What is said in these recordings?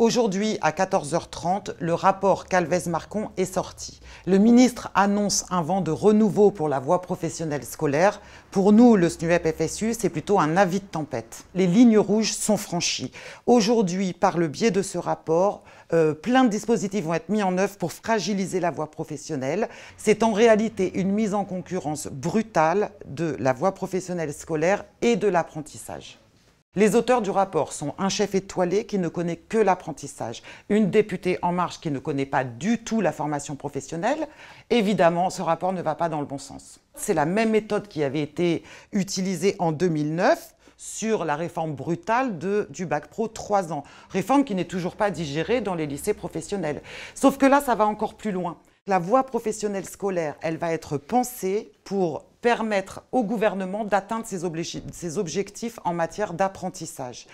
Aujourd'hui, à 14h30, le rapport Calvez-Marcon est sorti. Le ministre annonce un vent de renouveau pour la voie professionnelle scolaire. Pour nous, le SNUEP-FSU, c'est plutôt un avis de tempête. Les lignes rouges sont franchies. Aujourd'hui, par le biais de ce rapport, euh, plein de dispositifs vont être mis en œuvre pour fragiliser la voie professionnelle. C'est en réalité une mise en concurrence brutale de la voie professionnelle scolaire et de l'apprentissage. Les auteurs du rapport sont un chef étoilé qui ne connaît que l'apprentissage, une députée en marche qui ne connaît pas du tout la formation professionnelle. Évidemment, ce rapport ne va pas dans le bon sens. C'est la même méthode qui avait été utilisée en 2009 sur la réforme brutale du bac pro 3 ans. Réforme qui n'est toujours pas digérée dans les lycées professionnels. Sauf que là, ça va encore plus loin la voie professionnelle scolaire, elle va être pensée pour permettre au gouvernement d'atteindre ses, objectifs en matière d'apprentissage.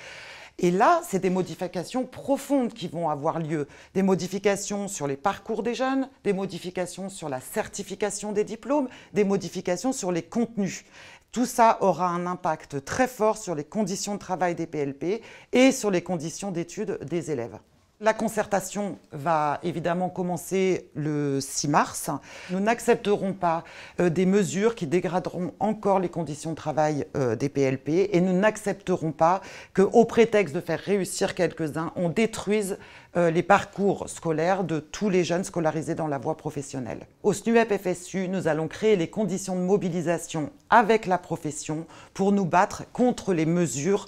Et là, c'est des modifications profondes qui vont avoir lieu. Des modifications sur les parcours des jeunes, des modifications sur la certification des diplômes, des modifications sur les contenus. Tout ça aura un impact très fort sur les conditions de travail des PLP et sur les conditions d'études des élèves. La concertation va évidemment commencer le 6 mars. Nous n'accepterons pas euh, des mesures qui dégraderont encore les conditions de travail euh, des PLP et nous n'accepterons pas qu'au prétexte de faire réussir quelques-uns, on détruise euh, les parcours scolaires de tous les jeunes scolarisés dans la voie professionnelle. Au SNUEP-FSU, nous allons créer les conditions de mobilisation avec la profession pour nous battre contre les mesures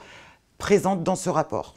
présentes dans ce rapport.